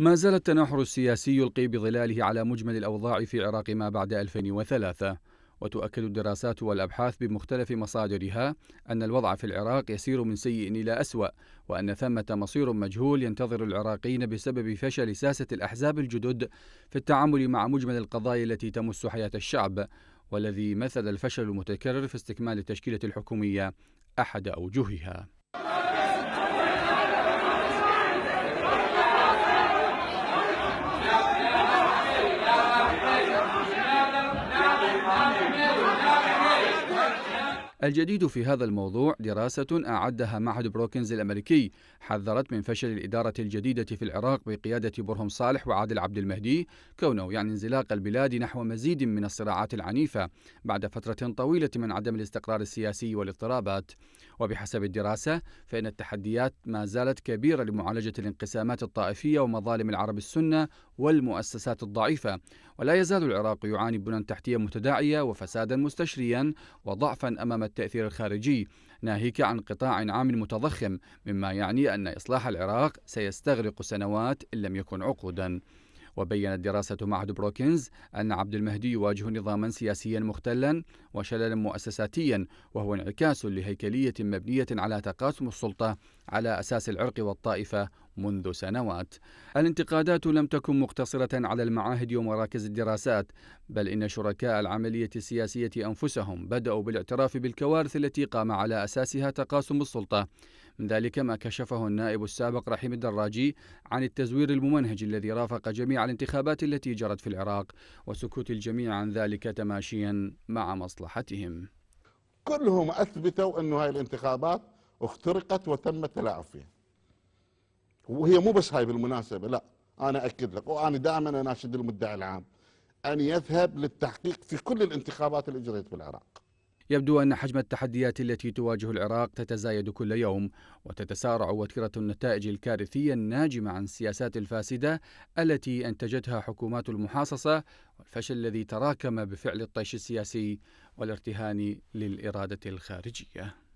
ما زال التناحر السياسي يلقي بظلاله على مجمل الأوضاع في العراق ما بعد 2003 وتؤكد الدراسات والأبحاث بمختلف مصادرها أن الوضع في العراق يسير من سيء إلى أسوأ وأن ثمة مصير مجهول ينتظر العراقيين بسبب فشل ساسة الأحزاب الجدد في التعامل مع مجمل القضايا التي تمس حياة الشعب والذي مثل الفشل المتكرر في استكمال التشكيلة الحكومية أحد أوجهها الجديد في هذا الموضوع دراسة أعدها معهد بروكنز الأمريكي حذرت من فشل الإدارة الجديدة في العراق بقيادة برهم صالح وعادل عبد المهدي كونه يعني انزلاق البلاد نحو مزيد من الصراعات العنيفة بعد فترة طويلة من عدم الاستقرار السياسي والاضطرابات وبحسب الدراسة فإن التحديات ما زالت كبيرة لمعالجة الانقسامات الطائفية ومظالم العرب السنة والمؤسسات الضعيفة ولا يزال العراق يعاني بنى تحتية متداعية وفسادا مستشريا وضعفا أمام التأثير الخارجي ناهيك عن قطاع عام متضخم مما يعني أن إصلاح العراق سيستغرق سنوات إن لم يكن عقوداً وبينت دراسة معهد بروكنز أن عبد المهدي يواجه نظاما سياسيا مختلا وشللا مؤسساتيا وهو انعكاس لهيكلية مبنية على تقاسم السلطة على أساس العرق والطائفة منذ سنوات. الانتقادات لم تكن مقتصرة على المعاهد ومراكز الدراسات، بل إن شركاء العملية السياسية أنفسهم بدأوا بالاعتراف بالكوارث التي قام على أساسها تقاسم السلطة. من ذلك ما كشفه النائب السابق رحيم الدراجي عن التزوير الممنهج الذي رافق جميع الانتخابات التي جرت في العراق وسكوت الجميع عن ذلك تماشيا مع مصلحتهم كلهم اثبتوا انه هاي الانتخابات اخترقت وتم التلاعب فيها وهي مو بس هاي بالمناسبة لا أنا أكد لك وأنا دائما أناشد المدعي العام أن يذهب للتحقيق في كل الانتخابات اللي أجريت بالعراق يبدو أن حجم التحديات التي تواجه العراق تتزايد كل يوم وتتسارع وتيرة النتائج الكارثية الناجمة عن السياسات الفاسدة التي أنتجتها حكومات المحاصصة والفشل الذي تراكم بفعل الطيش السياسي والارتهان للإرادة الخارجية